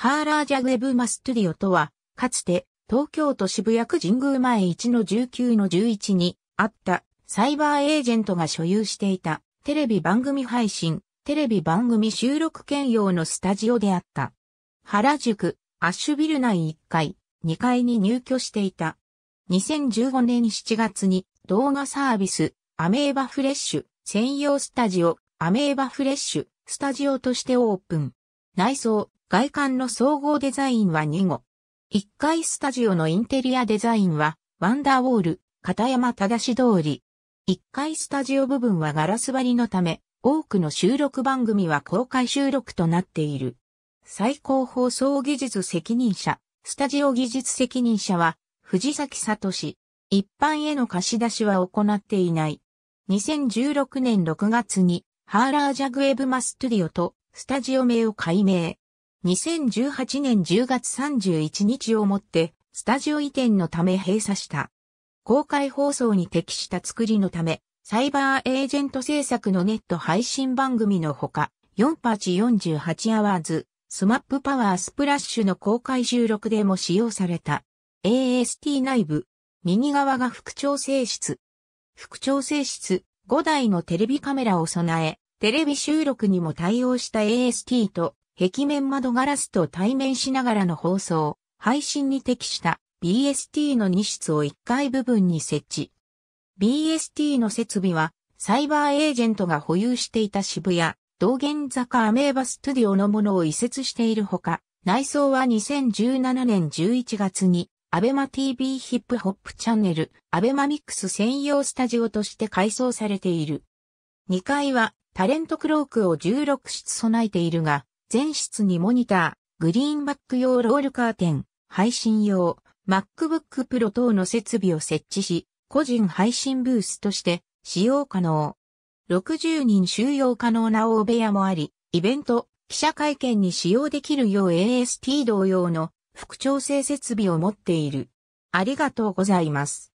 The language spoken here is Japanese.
ハーラージャグエブマストゥディオとは、かつて東京都渋谷区神宮前1の19の11にあったサイバーエージェントが所有していたテレビ番組配信、テレビ番組収録兼用のスタジオであった。原宿、アッシュビル内1階、2階に入居していた。2015年7月に動画サービス、アメーバフレッシュ専用スタジオ、アメーバフレッシュスタジオとしてオープン。内装、外観の総合デザインは2号。1階スタジオのインテリアデザインは、ワンダーウォール、片山正通り。1階スタジオ部分はガラス張りのため、多くの収録番組は公開収録となっている。最高放送技術責任者、スタジオ技術責任者は、藤崎聡。一般への貸し出しは行っていない。2016年6月に、ハーラージャグエブマストゥディオとスタジオ名を改名。2018年10月31日をもって、スタジオ移転のため閉鎖した。公開放送に適した作りのため、サイバーエージェント制作のネット配信番組のほか、4パチ48アワーズ、スマップパワースプラッシュの公開収録でも使用された。AST 内部、右側が副調整室。副調整室、5台のテレビカメラを備え、テレビ収録にも対応した AST と壁面窓ガラスと対面しながらの放送、配信に適した BST の2室を1階部分に設置。BST の設備は、サイバーエージェントが保有していた渋谷、道玄坂アメーバストゥディオのものを移設しているほか、内装は2017年11月に、アベマ TV ヒップホップチャンネル、アベマミックス専用スタジオとして改装されている。2階は、タレントクロークを16室備えているが、全室にモニター、グリーンバック用ロールカーテン、配信用、MacBook Pro 等の設備を設置し、個人配信ブースとして使用可能。60人収容可能な大部屋もあり、イベント、記者会見に使用できるよう AST 同様の副調整設備を持っている。ありがとうございます。